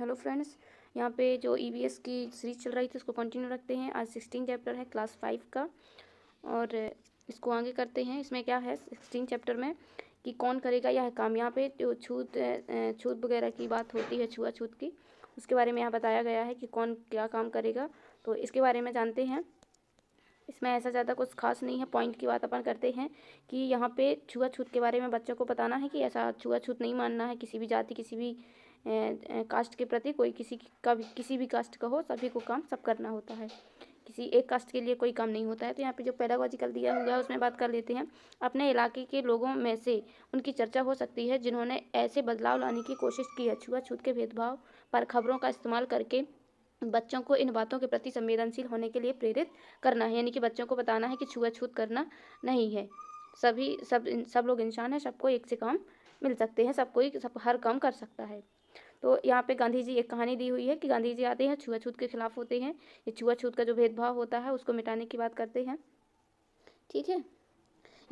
hello friends यहाँ पे जो ईवीएस e की सीरीज चल रही थी उसको कंटिन्यू रखते हैं आज सिक्सटीन चैप्टर है क्लास फाइव का और इसको आगे करते हैं इसमें क्या है सिक्सटीन चैप्टर में कि कौन करेगा यह काम यहाँ पे जो छूत छूत वगैरह की बात होती है छुआ छूत की उसके बारे में यहाँ बताया गया है कि कौन क्या काम करेगा तो इसके बारे में जानते हैं इसमें ऐसा ज़्यादा कुछ खास नहीं है पॉइंट की बात अपन करते हैं कि यहाँ पे छुआछूत के बारे में बच्चों को बताना है कि ऐसा छुआछूत नहीं मानना है किसी भी जाति किसी भी कास्ट के प्रति कोई किसी का भी किसी भी कास्ट का हो सभी को काम सब करना होता है किसी एक कास्ट के लिए कोई काम नहीं होता है तो यहाँ पे जो पैडागोजिकल दिया हुआ है उसमें बात कर लेते हैं अपने इलाके के लोगों में से उनकी चर्चा हो सकती है जिन्होंने ऐसे बदलाव लाने की कोशिश की है छुआ छूत के भेदभाव पर खबरों का इस्तेमाल करके बच्चों को इन बातों के प्रति संवेदनशील होने के लिए प्रेरित करना है यानी कि बच्चों को बताना है कि छुआ छूत करना नहीं है सभी सब सब लोग इंसान हैं सबको एक से काम मिल सकते हैं सब कोई सब हर काम कर सकता है तो यहाँ पे गांधी जी एक कहानी दी हुई है कि गांधी जी आते हैं छुआछूत के खिलाफ होते हैं ये छुआछूत का जो भेदभाव होता है उसको मिटाने की बात करते हैं ठीक है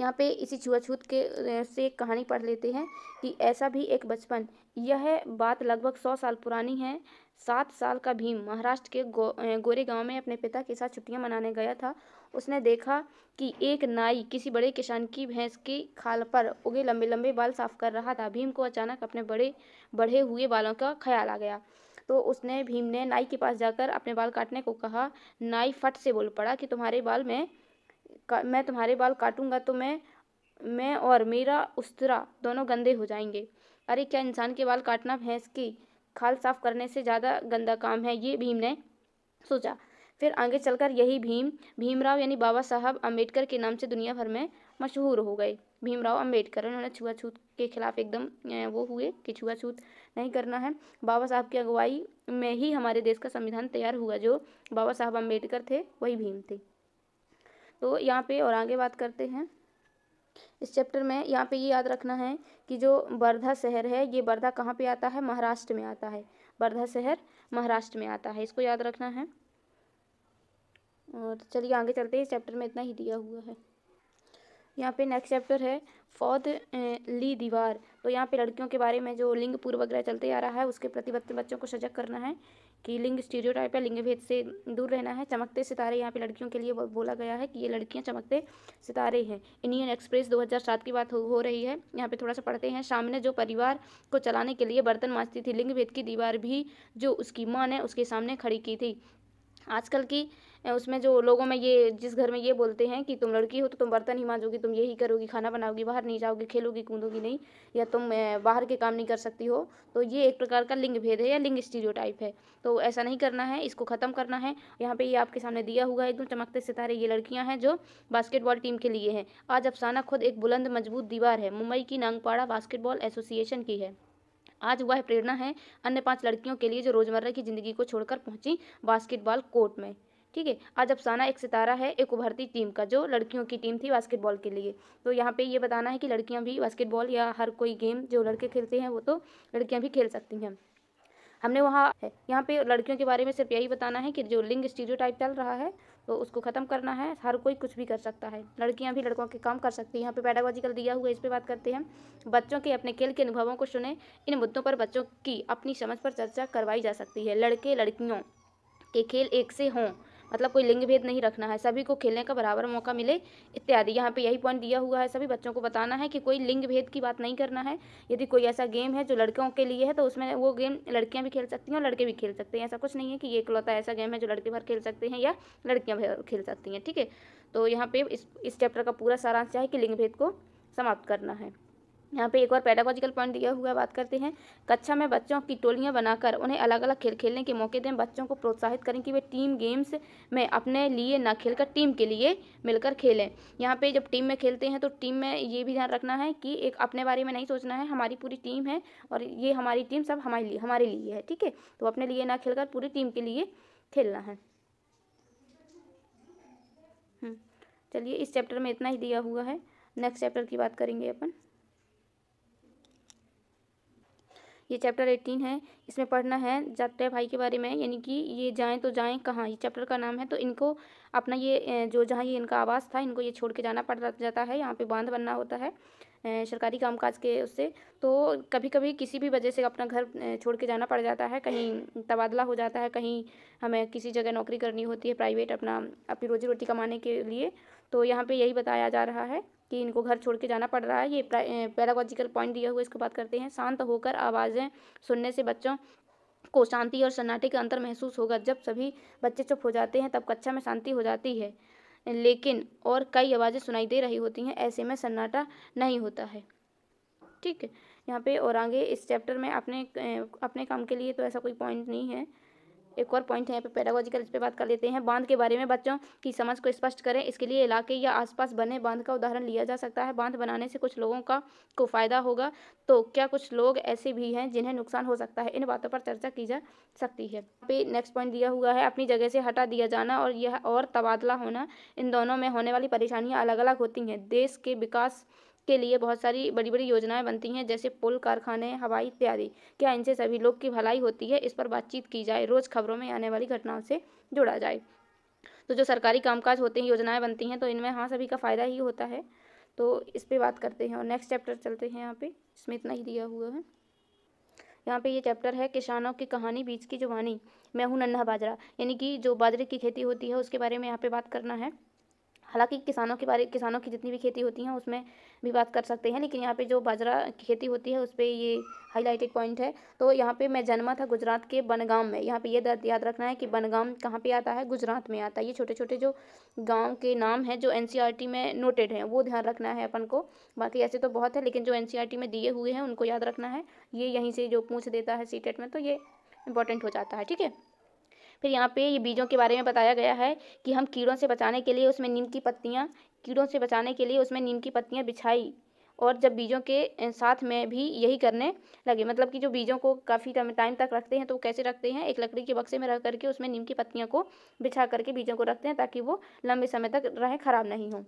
यहाँ पे इसी छुआछूत के से एक कहानी पढ़ लेते हैं कि ऐसा भी एक बचपन यह बात लगभग सौ साल पुरानी है सात साल का भीम महाराष्ट्र के गो, गोरे गांव में अपने पिता के साथ छुट्टियां मनाने गया था उसने देखा कि एक नाई किसी बड़े किसान की भैंस की खाल पर उगे लंबे लंबे बाल साफ कर रहा था भीम को अचानक अपने बड़े बढ़े हुए बालों का ख्याल आ गया तो उसने भीम ने नाई के पास जाकर अपने बाल काटने को कहा नाई फट से बोल पड़ा कि तुम्हारे बाल में मैं तुम्हारे बाल काटूंगा तो मैं मैं और मेरा उस्तरा दोनों गंदे हो जाएंगे अरे क्या इंसान के बाल काटना भैंस की खाल साफ करने से ज़्यादा गंदा काम है ये भीम ने सोचा फिर आगे चलकर यही भीम भीमराव यानी बाबा साहब अम्बेडकर के नाम से दुनिया भर में मशहूर हो गए भीमराव अम्बेडकर उन्होंने छुआछूत के खिलाफ एकदम वो हुए कि छुआछूत नहीं करना है बाबा साहब की अगुवाई में ही हमारे देश का संविधान तैयार हुआ जो बाबा साहब अम्बेडकर थे वही भीम थे तो यहाँ पे और आगे बात करते हैं इस चैप्टर में यहाँ पे ये याद रखना है कि जो वर्धा शहर है ये वर्धा कहाँ पे आता है महाराष्ट्र में आता है वर्धा शहर महाराष्ट्र में आता है इसको याद रखना है और चलिए आगे चलते हैं इस चैप्टर में इतना ही दिया हुआ है यहाँ पे नेक्स्ट चैप्टर है फौद ली दीवार तो यहाँ पे लड़कियों के बारे में जो लिंग पूर्व वगैरह चलते आ रहा है उसके प्रति बच्चों को सजग करना है कि लिंग टाइप या लिंग भेद से दूर रहना है चमकते सितारे यहाँ पे लड़कियों के लिए बोला गया है कि ये लड़कियाँ चमकते सितारे हैं इंडियन एक्सप्रेस 2007 की बात हो, हो रही है यहाँ पे थोड़ा सा पढ़ते हैं सामने जो परिवार को चलाने के लिए बर्तन माँजती थी लिंग भेद की दीवार भी जो उसकी माँ ने उसके सामने खड़ी की थी आजकल की उसमें जो लोगों में ये जिस घर में ये बोलते हैं कि तुम लड़की हो तो तुम बर्तन ही मांजोगी तुम यही करोगी खाना बनाओगी बाहर नहीं जाओगी खेलोगी कूदोगी नहीं या तुम बाहर के काम नहीं कर सकती हो तो ये एक प्रकार का लिंग भेद है या लिंग टाइप है तो ऐसा नहीं करना है इसको ख़त्म करना है यहाँ पर ये आपके सामने दिया हुआ है एकदम चमकते सितारे ये लड़कियाँ हैं जो बास्केटबॉल टीम के लिए हैं आज अफसाना खुद एक बुलंद मजबूत दीवार है मुंबई की नांगपाड़ा बास्केटबॉल एसोसिएशन की है आज वह प्रेरणा है अन्य पांच लड़कियों के लिए जो रोजमर्रा की जिंदगी को छोड़कर पहुंची बास्केटबॉल कोर्ट में ठीक है आज अफसाना एक सितारा है एक उभरती टीम का जो लड़कियों की टीम थी बास्केटबॉल के लिए तो यहाँ पे ये बताना है कि लड़कियाँ भी बास्केटबॉल या हर कोई गेम जो लड़के खेलते हैं वो तो लड़कियाँ भी खेल सकती हैं हमने वहाँ यहाँ पे लड़कियों के बारे में सिर्फ यही बताना है कि जो लिंग स्टीरियोटाइप चल रहा है तो उसको ख़त्म करना है हर कोई कुछ भी कर सकता है लड़कियां भी लड़कों के काम कर सकती हैं यहाँ पे पैडागोजिकल दिया हुआ इस पर बात करते हैं बच्चों के अपने खेल के अनुभवों को सुने इन मुद्दों पर बच्चों की अपनी समझ पर चर्चा करवाई जा सकती है लड़के लड़कियों के खेल एक से हों मतलब कोई लिंग भेद नहीं रखना है सभी को खेलने का बराबर मौका मिले इत्यादि यहाँ पे यही पॉइंट दिया हुआ है सभी बच्चों को बताना है कि कोई लिंग भेद की बात नहीं करना है यदि कोई ऐसा गेम है जो लड़कों के लिए है तो उसमें वो गेम लड़कियाँ भी खेल सकती हैं और लड़के भी खेल सकते हैं ऐसा कुछ नहीं है कि ये इकलौता ऐसा गेम है जो लड़के भर खेल सकते हैं या लड़कियाँ भर खेल सकती हैं ठीक है तो यहाँ पे इस इस चैप्टर का पूरा सारांश चाहिए कि लिंग भेद को समाप्त करना है यहाँ पे एक और पैडागोजिकल पॉइंट दिया हुआ है बात करते हैं कक्षा में बच्चों की टोलियाँ बनाकर उन्हें अलग अलग खेल खेलने के मौके दें बच्चों को प्रोत्साहित करें कि वे टीम गेम्स में अपने लिए ना खेलकर टीम के लिए मिलकर खेलें यहाँ पे जब टीम में खेलते हैं तो टीम में ये भी ध्यान रखना है कि एक अपने बारे में नहीं सोचना है हमारी पूरी टीम है और ये हमारी टीम सब हमारे लिए हमारे लिए है ठीक है तो अपने लिए ना खेल पूरी टीम के लिए खेलना है हम्म, चलिए इस चैप्टर में इतना ही दिया हुआ है नेक्स्ट चैप्टर की बात करेंगे अपन ये चैप्टर एटीन है इसमें पढ़ना है जाते भाई के बारे में यानी कि ये जाएँ तो जाएँ कहाँ ये चैप्टर का नाम है तो इनको अपना ये जो जहाँ ये इनका आवास था इनको ये छोड़ के जाना पड़ जाता है यहाँ पे बांध बनना होता है सरकारी कामकाज के उससे तो कभी कभी किसी भी वजह से अपना घर छोड़ के जाना पड़ जाता है कहीं तबादला हो जाता है कहीं हमें किसी जगह नौकरी करनी होती है प्राइवेट अपना अपनी रोजी रोटी कमाने के लिए तो यहाँ पर यही बताया जा रहा है कि इनको घर छोड़ के जाना पड़ रहा है ये पैरागोजिकल पॉइंट दिया हुआ इसको बात करते हैं शांत होकर आवाज़ें सुनने से बच्चों को शांति और सन्नाटे का अंतर महसूस होगा जब सभी बच्चे चुप हो जाते हैं तब कक्षा में शांति हो जाती है लेकिन और कई आवाज़ें सुनाई दे रही होती हैं ऐसे में सन्नाटा नहीं होता है ठीक है यहाँ पे और आगे इस चैप्टर में अपने अपने काम के लिए तो ऐसा कोई पॉइंट नहीं है एक और पॉइंट है यहाँ पे पैडागोजिकल इस पर बात कर लेते हैं बांध के बारे में बच्चों की समझ को स्पष्ट करें इसके लिए इलाके या आसपास बने बांध का उदाहरण लिया जा सकता है बांध बनाने से कुछ लोगों का को फ़ायदा होगा तो क्या कुछ लोग ऐसे भी हैं जिन्हें नुकसान हो सकता है इन बातों पर चर्चा की जा सकती है पे नेक्स्ट पॉइंट दिया हुआ है अपनी जगह से हटा दिया जाना और यह और तबादला होना इन दोनों में होने वाली परेशानियाँ अलग अलग होती हैं देश के विकास के लिए बहुत सारी बड़ी बड़ी योजनाएं बनती हैं जैसे पुल कारखाने हवाई इत्यादि क्या इनसे सभी लोग की भलाई होती है इस पर बातचीत की जाए रोज़ खबरों में आने वाली घटनाओं से जुड़ा जाए तो जो सरकारी कामकाज होते हैं योजनाएं बनती हैं तो इनमें हाँ सभी का फ़ायदा ही होता है तो इस पर बात करते हैं और नेक्स्ट चैप्टर चलते हैं यहाँ पे इसमें इतना ही दिया हुआ है यहाँ पे ये चैप्टर है किसानों की कहानी बीज की जुबानी मैं हूँ नन्हा बाजरा यानी कि जो बाजरे की खेती होती है उसके बारे में यहाँ पे बात करना है हालांकि किसानों के बारे किसानों की जितनी भी खेती होती हैं उसमें भी बात कर सकते हैं लेकिन यहाँ पे जो बाजरा की खेती होती है उस पर ये हाईलाइटेड पॉइंट है तो यहाँ पे मैं जन्मा था गुजरात के बनगाम में यहाँ पे ये यह याद रखना है कि बनगाम कहाँ पे आता है गुजरात में आता है ये छोटे छोटे जो गाँव के नाम हैं जो एन e में नोटेड हैं वो ध्यान रखना है अपन को बाकी ऐसे तो बहुत है लेकिन जो एन e में दिए हुए हैं उनको याद रखना है ये यहीं से जो पूछ देता है सी e में तो ये इंपॉर्टेंट हो जाता है ठीक है फिर यहाँ पे ये बीजों के बारे में बताया गया है कि हम कीड़ों से बचाने के लिए उसमें नीम की पत्तियाँ कीड़ों से बचाने के लिए उसमें नीम की पत्तियाँ बिछाई और जब बीजों के साथ में भी यही करने लगे मतलब कि जो बीजों को काफ़ी टाइम तक रखते हैं तो वो कैसे रखते हैं एक लकड़ी के बक्से में रख करके उसमें नीम की पत्तियों को बिछा करके बीजों को रखते हैं ताकि वो लंबे समय तक रहें ख़राब नहीं हों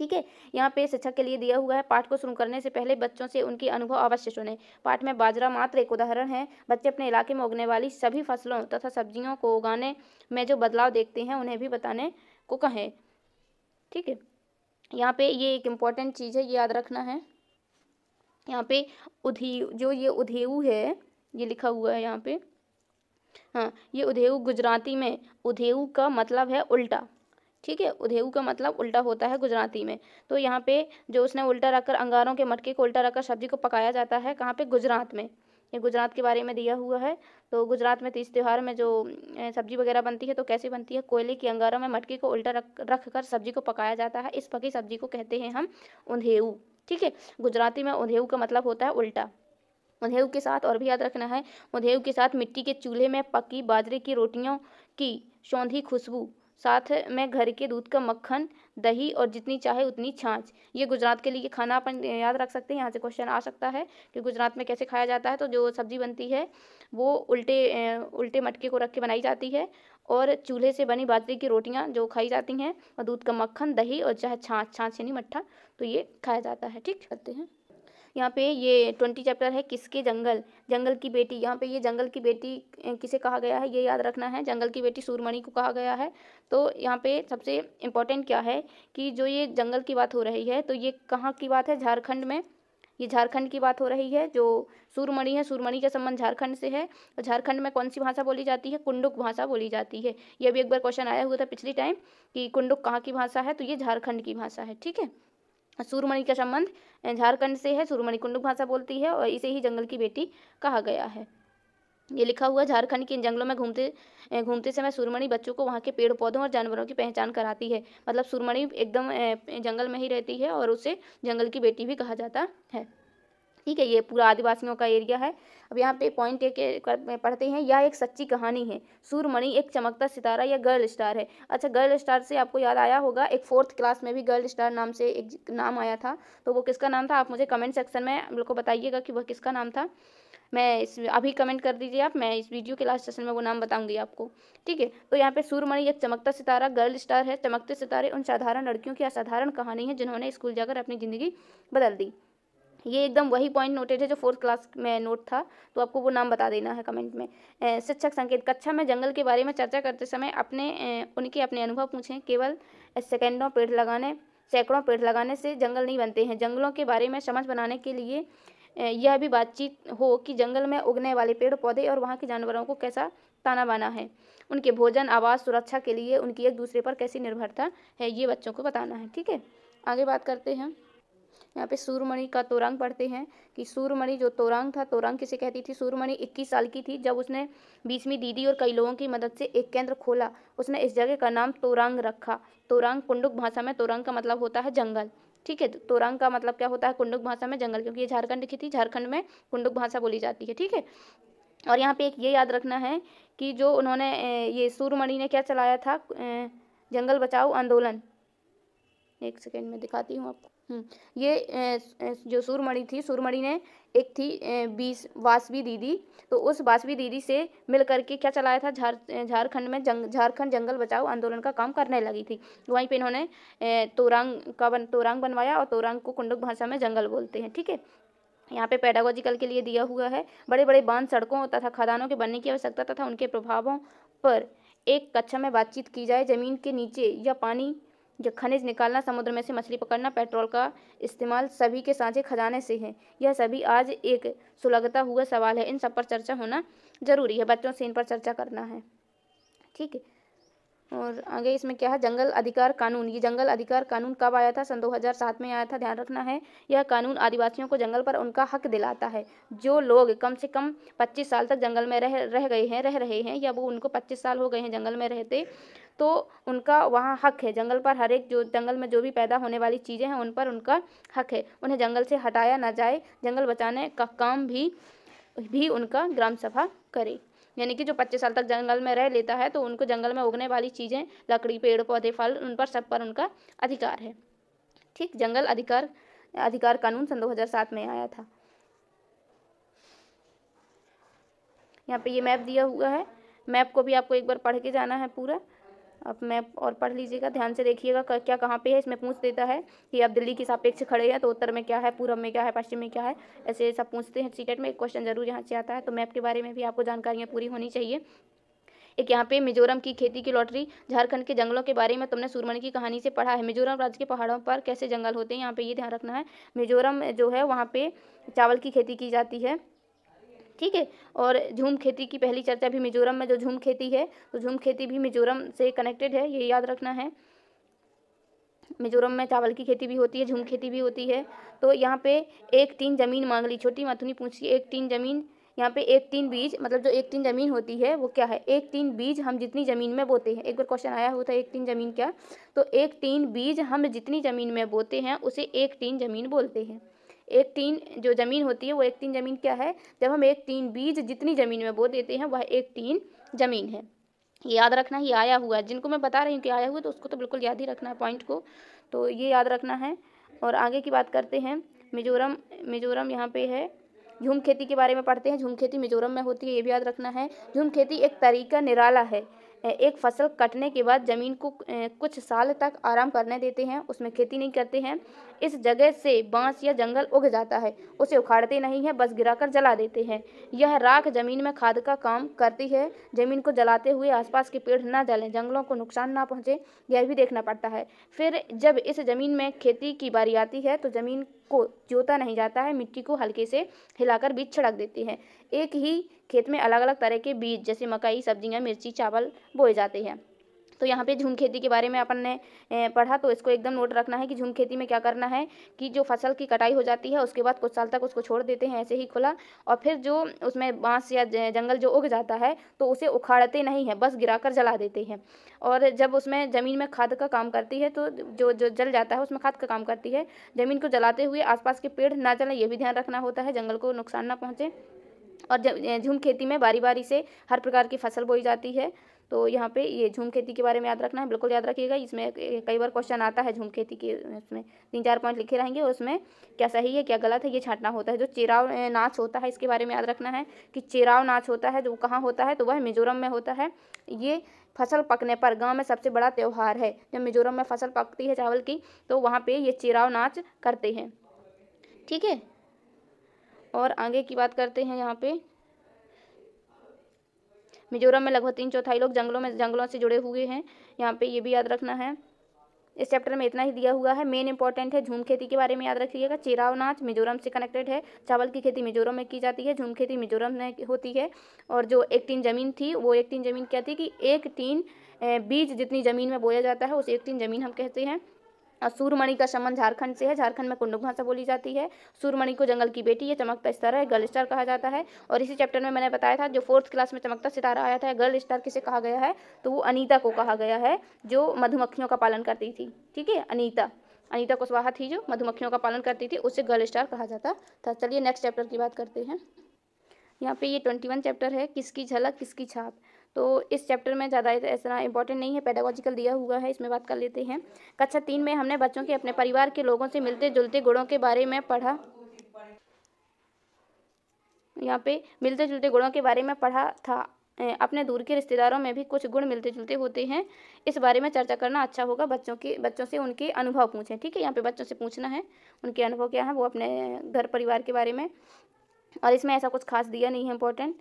ठीक है यहाँ पे शिक्षक के लिए दिया हुआ है पाठ को शुरू करने से पहले बच्चों से उनके अनुभव अवश्य सुने पाठ में बाजरा मात्र एक उदाहरण है बच्चे अपने इलाके में उगने वाली सभी फसलों तथा सब्जियों को उगाने में जो बदलाव देखते हैं उन्हें भी बताने को कहें ठीक है यहाँ पे ये एक इम्पॉर्टेंट चीज़ है ये याद रखना है यहाँ पे उधी जो ये उधेऊ है ये लिखा हुआ है यहाँ पे हाँ ये उधेऊ गुजराती में उधेऊ का मतलब है उल्टा ठीक है उधेऊ का मतलब उल्टा होता है गुजराती में तो यहाँ पे जो उसने उल्टा रखकर अंगारों के मटके को उल्टा रखकर सब्जी को पकाया जाता है कहाँ पे गुजरात में ये गुजरात के बारे में दिया हुआ है तो गुजरात में तीज तो त्यौहार में जो सब्जी वगैरह बनती है तो कैसे बनती है कोयले की अंगारों में मटके को उल्टा रख रख कर सब्जी को पकाया जाता है इस पकी सब्जी को कहते हैं हम उधेऊ ठीक है गुजराती में उधेऊ का मतलब होता है उल्टा उधेव के साथ और भी याद रखना है उधेव के साथ मिट्टी के चूल्हे में पकी बाजरे की रोटियों की सौंधी खुशबू साथ में घर के दूध का मक्खन दही और जितनी चाहे उतनी छाछ ये गुजरात के लिए खाना अपन याद रख सकते हैं यहाँ से क्वेश्चन आ सकता है कि गुजरात में कैसे खाया जाता है तो जो सब्जी बनती है वो उल्टे उल्टे मटके को रख के बनाई जाती है और चूल्हे से बनी बाजरे की रोटियाँ जो खाई जाती हैं और दूध का मक्खन दही और चाहे छाछ छाछ यानी मट्ठा तो ये खाया जाता है ठीक करते हैं यहाँ पे ये ट्वेंटी चैप्टर है किसके जंगल जंगल की बेटी यहाँ पे ये जंगल की बेटी किसे कहा गया है ये याद रखना है जंगल की बेटी सूरमणि को कहा गया है तो यहाँ पे सबसे इम्पोर्टेंट क्या है कि जो ये जंगल की बात हो रही है तो ये कहाँ की बात है झारखंड में ये झारखंड की बात हो रही है जो सूरमणि है सूरमणि का संबंध झारखंड से है और झारखंड में कौन सी भाषा बोली जाती है कुंडुक भाषा बोली जाती है ये भी एक बार क्वेश्चन आया हुआ था पिछली टाइम कि कुंडुक कहाँ की भाषा है तो ये झारखंड की भाषा है ठीक है हाँ, सूरमणि का संबंध झारखंड से है सूरमणि कुंड भाषा बोलती है और इसे ही जंगल की बेटी कहा गया है ये लिखा हुआ झारखंड के इन जंगलों में घूमते घूमते समय सूरमणि बच्चों को वहाँ के पेड़ पौधों और जानवरों की पहचान कराती है मतलब सूरमणि एकदम जंगल में ही रहती है और उसे जंगल की बेटी भी कहा जाता है ठीक है ये पूरा आदिवासियों का एरिया है अब यहाँ पे पॉइंट एक पढ़ते हैं यह एक सच्ची कहानी है सूरमणि एक चमकता सितारा या गर्ल स्टार है अच्छा गर्ल स्टार से आपको याद आया होगा एक फोर्थ क्लास में भी गर्ल स्टार नाम से एक नाम आया था तो वो किसका नाम था आप मुझे कमेंट सेक्शन में हम लोग को बताइएगा कि वह किसका नाम था मैं इस अभी कमेंट कर दीजिए आप मैं इस वीडियो के लास्ट सेशन में वो नाम बताऊंगी आपको ठीक है तो यहाँ पे सूरमणि एक चमकता सितारा गर्ल स्टार है चमकते सितारे उन साधारण लड़कियों की असाधारण कहानी है जिन्होंने स्कूल जाकर अपनी ज़िंदगी बदल दी ये एकदम वही पॉइंट नोटेड है जो फोर्थ क्लास में नोट था तो आपको वो नाम बता देना है कमेंट में शिक्षक संकेत कक्षा में जंगल के बारे में चर्चा करते समय अपने उनके अपने अनुभव पूछें केवल सेकेंडों पेड़ लगाने सैकड़ों पेड़ लगाने से जंगल नहीं बनते हैं जंगलों के बारे में समझ बनाने के लिए यह भी बातचीत हो कि जंगल में उगने वाले पेड़ पौधे और वहाँ के जानवरों को कैसा ताना बाना है उनके भोजन आवास सुरक्षा के लिए उनकी एक दूसरे पर कैसी निर्भरता है ये बच्चों को बताना है ठीक है आगे बात करते हैं यहाँ पे सूर्यमणि का तोरंग पढ़ते हैं कि सूर्यमणि जो तोरंग था तोरंग किसे कहती थी सूर्यमणि इक्कीस साल की थी जब उसने बीसवीं दीदी और कई लोगों की मदद से एक केंद्र खोला उसने इस जगह का नाम तोरंग रखा तोरंग कुंडुक भाषा में तोरंग का मतलब होता है जंगल ठीक है तो तोरंग का मतलब क्या होता है कुंडुक भाषा में जंगल क्योंकि ये झारखंड की थी झारखंड में कुंडुक भाषा बोली जाती है ठीक है और यहाँ पे एक ये याद रखना है कि जो उन्होंने ये सूर्यमणि ने क्या चलाया था जंगल बचाओ आंदोलन एक सेकेंड में दिखाती हूँ आपको हम्म, ये जो सूरमणि थी सूरमणि ने एक थी बीस वासवी दीदी तो उस वासवी दीदी से मिल करके क्या चलाया था झार झारखंड में जंग झारखंड जंगल बचाओ आंदोलन का काम करने लगी थी वहीं पे इन्होंने तोरांग का बन तोरांग बनवाया और तोरांग को कुंडक भाषा में जंगल बोलते हैं ठीक है यहाँ पे पैडागोजिकल के लिए दिया हुआ है बड़े बड़े बांध सड़कों तथा खदानों के बनने की आवश्यकता तथा उनके प्रभावों पर एक कक्षा में बातचीत की जाए जमीन के नीचे या पानी जो खनिज निकालना समुद्र में से मछली पकड़ना पेट्रोल का इस्तेमाल सभी के साझे खजाने से है यह सभी आज एक सुलगता हुआ सवाल है इन सब पर चर्चा होना जरूरी है बच्चों से इन पर चर्चा करना है ठीक है और आगे इसमें क्या है जंगल अधिकार कानून ये जंगल अधिकार कानून कब आया था सन 2007 में आया था ध्यान रखना है यह कानून आदिवासियों को जंगल पर उनका हक दिलाता है जो लोग कम से कम 25 साल तक जंगल में रह रह गए हैं रह रहे हैं या वो उनको 25 साल हो गए हैं जंगल में रहते तो उनका वहाँ हक है जंगल पर हर एक जो जंगल में जो भी पैदा होने वाली चीज़ें हैं उन पर उनका हक है उन्हें जंगल से हटाया ना जाए जंगल बचाने का काम भी भी उनका ग्राम सभा करे यानी कि जो पच्चीस साल तक जंगल में रह लेता है तो उनको जंगल में उगने वाली चीज़ें लकड़ी पेड़ पौधे फल उन पर सब पर उनका अधिकार है ठीक जंगल अधिकार अधिकार कानून सन 2007 में आया था यहाँ पे ये मैप दिया हुआ है मैप को भी आपको एक बार पढ़ के जाना है पूरा अब मैं और पढ़ लीजिएगा ध्यान से देखिएगा क्या कहाँ पे है इसमें पूछ देता है कि आप दिल्ली के सापेक्ष खड़े हैं तो उत्तर में क्या है पूर्व में क्या है पश्चिम में क्या है ऐसे सब पूछते हैं सीटेट में एक क्वेश्चन जरूर यहाँ से आता है तो मैप के बारे में भी आपको जानकारियाँ पूरी होनी चाहिए एक यहाँ पे मिजोरम की खेती की लॉटरी झारखंड के जंगलों के बारे में तुमने सूरमणि की कहानी से पढ़ा है मिजोरम राज्य के पहाड़ों पर कैसे जंगल होते हैं यहाँ पे ये ध्यान रखना है मिजोरम जो है वहाँ पे चावल की खेती की जाती है ठीक है और झूम खेती की पहली चर्चा भी मिजोरम में जो झूम खेती है तो झूम खेती भी मिजोरम से कनेक्टेड है ये याद रखना है मिजोरम में चावल की खेती भी होती है झूम खेती भी होती है तो यहाँ पे एक तीन ज़मीन मांग ली छोटी माथुनी पूछी एक तीन ज़मीन यहाँ पे एक तीन बीज मतलब जो एक तीन ज़मीन होती है वो क्या है एक तीन बीज हम जितनी ज़मीन में बोते हैं एक बार क्वेश्चन आया हुआ था एक तीन ज़मीन क्या तो एक तीन बीज हम जितनी ज़मीन में बोते हैं उसे एक तीन ज़मीन बोलते हैं एक तीन जो ज़मीन होती है वो एक तीन ज़मीन क्या है जब हम एक तीन बीज जितनी ज़मीन में बो देते हैं वह एक तीन ज़मीन है याद रखना ही आया हुआ है जिनको मैं बता रही हूँ कि आया हुआ तो उसको तो बिल्कुल याद ही रखना है पॉइंट को तो ये याद रखना है और आगे की बात करते हैं मिजोरम मिजोरम यहाँ पे है झूम खेती के बारे में पढ़ते हैं झूम खेती मिजोरम में होती है ये भी याद रखना है झूम खेती एक तरीका निराला है एक फसल कटने के बाद ज़मीन को कुछ साल तक आराम करने देते हैं उसमें खेती नहीं करते हैं इस जगह से बांस या जंगल उग जाता है उसे उखाड़ते नहीं हैं बस गिराकर जला देते हैं यह राख ज़मीन में खाद का काम करती है ज़मीन को जलाते हुए आसपास के पेड़ ना जलें जंगलों को नुकसान ना पहुँचे यह भी देखना पड़ता है फिर जब इस ज़मीन में खेती की बारी आती है तो ज़मीन को जोता नहीं जाता है मिट्टी को हल्के से हिलाकर बीज छिड़क देती है एक ही खेत में अलग अलग तरह के बीज जैसे मकई सब्जियाँ मिर्ची चावल बोए जाते हैं तो यहाँ पे झूम खेती के बारे में अपन ने पढ़ा तो इसको एकदम नोट रखना है कि झूम खेती में क्या करना है कि जो फसल की कटाई हो जाती है उसके बाद कुछ साल तक उसको छोड़ देते हैं ऐसे ही खुला और फिर जो उसमें बांस या जंगल जो उग जाता है तो उसे उखाड़ते नहीं हैं बस गिरा कर जला देते हैं और जब उसमें ज़मीन में खाद का काम करती है तो जो जो जल जाता है उसमें खाद का काम करती है ज़मीन को जलाते हुए आसपास के पेड़ ना जलें ये भी ध्यान रखना होता है जंगल को नुकसान ना पहुँचे और झूम खेती में बारी बारी से हर प्रकार की फसल बोई जाती है तो यहाँ पे ये झूम खेती के बारे में याद रखना है बिल्कुल याद रखिएगा इसमें कई बार क्वेश्चन आता है झूम खेती के उसमें तीन चार पॉइंट लिखे रहेंगे और उसमें क्या सही है क्या गलत है ये छाटना होता है जो चिराव नाच होता है इसके बारे में याद रखना है कि चिराव नाच होता है जो कहाँ होता है तो वह मिजोरम में होता है ये फसल पकने पर गांव में सबसे बड़ा त्यौहार है जब मिजोरम में फसल पकती है चावल की तो वहाँ पे ये चिराव नाच करते हैं ठीक है और आगे की बात करते हैं यहाँ पे मिजोरम में लगभग तीन चौथाई लोग जंगलों में जंगलों से जुड़े हुए हैं यहाँ पे ये भी याद रखना है इस चैप्टर में इतना ही दिया हुआ है मेन इंपॉर्टेंट है झूम खेती के बारे में याद रखिएगा चिराव नाच मिजोरम से कनेक्टेड है चावल की खेती मिजोरम में की जाती है झूम खेती मिजोरम में होती है और जो एक टीन ज़मीन थी वो एक टीन ज़मीन क्या थी कि एक टीन बीज जितनी ज़मीन में बोया जाता है उस एक टीन ज़मीन हम कहते हैं सूरमणि का शमन झारखंड से है झारखंड में कुंडू भाषा बोली जाती है सूरमणि को जंगल की बेटी है चमकता सितारा है गर्ल स्टार कहा जाता है और इसी चैप्टर में मैंने बताया था जो फोर्थ क्लास में चमकता सितारा आया था गर्ल स्टार किसे कहा गया है तो वो अनीता को कहा गया है जो मधुमक्खियों का पालन करती थी ठीक है अनीता अनीता कुशवाहा थी जो मधुमक्खियों का पालन करती थी उसे गर्ल स्टार कहा जाता था चलिए नेक्स्ट चैप्टर की बात करते हैं यहाँ पे ये ट्वेंटी वन चैप्टर है किसकी झलक किसकी छाप तो इस चैप्टर में ज़्यादा ऐसा इंपॉर्टेंट नहीं है पैदागोजिकल दिया हुआ है इसमें बात कर लेते हैं कक्षा तीन में हमने बच्चों के अपने परिवार के लोगों से मिलते जुलते गुणों के बारे में पढ़ा यहाँ पे मिलते जुलते गुणों के बारे में पढ़ा था अपने दूर के रिश्तेदारों में भी कुछ गुण मिलते जुलते होते हैं इस बारे में चर्चा करना अच्छा होगा बच्चों के बच्चों से उनके अनुभव पूछें ठीक है यहाँ पे बच्चों से पूछना है उनके अनुभव क्या है वो अपने घर परिवार के बारे में और इसमें ऐसा कुछ खास दिया नहीं है इम्पोर्टेंट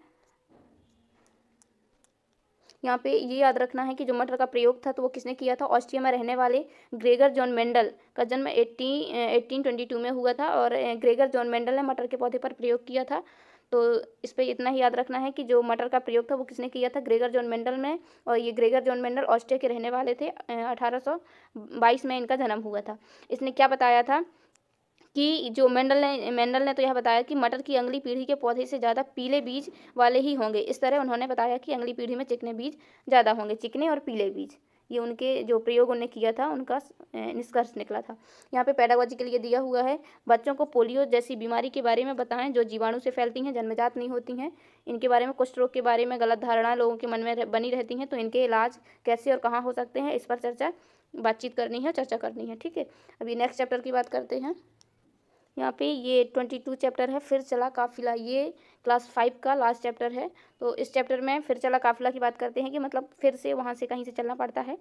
यहाँ पे ये याद रखना है कि जो मटर का प्रयोग था तो वो किसने किया था ऑस्ट्रिया में रहने वाले ग्रेगर जॉन मेंडल का जन्म एट्टीन एट्टीन ट्वेंटी टू में हुआ था और ग्रेगर जॉन मेंडल ने मटर के पौधे पर प्रयोग किया था तो इस पर इतना ही याद रखना है कि जो मटर का प्रयोग था वो किसने किया था ग्रेगर जॉन मेंडल में और ये ग्रेगर जॉन मेंडल ऑस्ट्रिया के रहने वाले थे अठारह में इनका जन्म हुआ था इसने क्या बताया था कि जो मेंडल ने मेंडल ने तो यह बताया कि मटर की अंगली पीढ़ी के पौधे से ज़्यादा पीले बीज वाले ही होंगे इस तरह उन्होंने बताया कि अंगली पीढ़ी में चिकने बीज ज़्यादा होंगे चिकने और पीले बीज ये उनके जो प्रयोग उन्हें किया था उनका निष्कर्ष निकला था यहाँ पे पैडागोजी के लिए दिया हुआ है बच्चों को पोलियो जैसी बीमारी के बारे में बताएं जो जीवाणु से फैलती हैं जन्मजात नहीं होती हैं इनके बारे में कुष्ठ रोग के बारे में गलत धारणाएं लोगों के मन में बनी रहती हैं तो इनके इलाज कैसे और कहाँ हो सकते हैं इस पर चर्चा बातचीत करनी है चर्चा करनी है ठीक है अभी नेक्स्ट चैप्टर की बात करते हैं यहाँ पे ये ट्वेंटी टू चैप्टर है फिर चला काफिला ये क्लास फाइव का लास्ट चैप्टर है तो इस चैप्टर में फिर चला काफिला की बात करते हैं कि मतलब फिर से वहाँ से कहीं से चलना पड़ता है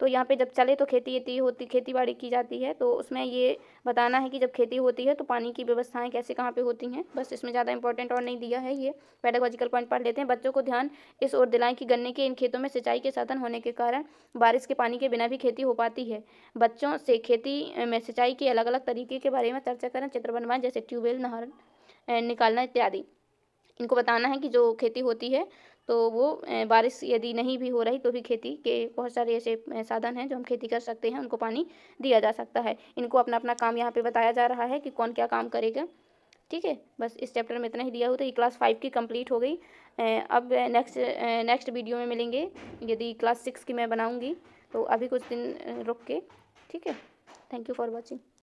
तो यहाँ पे जब चले तो खेती वेती होती खेती बाड़ी की जाती है तो उसमें ये बताना है कि जब खेती होती है तो पानी की व्यवस्थाएँ कैसे कहाँ पे होती हैं बस इसमें ज़्यादा इंपॉर्टेंट और नहीं दिया है ये पैडोलॉजिकल पॉइंट पढ़ लेते हैं बच्चों को ध्यान इस ओर दिलाएं कि गन्ने के इन खेतों में सिंचाई के साधन होने के कारण बारिश के पानी के बिना भी खेती हो पाती है बच्चों से खेती में सिंचाई के अलग अलग तरीके के बारे में चर्चा करें चित्र बनवाएं जैसे ट्यूबवेल नहर निकालना इत्यादि इनको बताना है कि जो खेती होती है तो वो बारिश यदि नहीं भी हो रही तो भी खेती के बहुत सारे ऐसे साधन हैं जो हम खेती कर सकते हैं उनको पानी दिया जा सकता है इनको अपना अपना काम यहाँ पे बताया जा रहा है कि कौन क्या काम करेगा ठीक है बस इस चैप्टर में इतना ही दिया हुआ तो ये क्लास फाइव की कंप्लीट हो गई अब नेक्स्ट नेक्स्ट वीडियो में मिलेंगे यदि क्लास सिक्स की मैं बनाऊँगी तो अभी कुछ दिन रुक के ठीक है थैंक यू फॉर वॉचिंग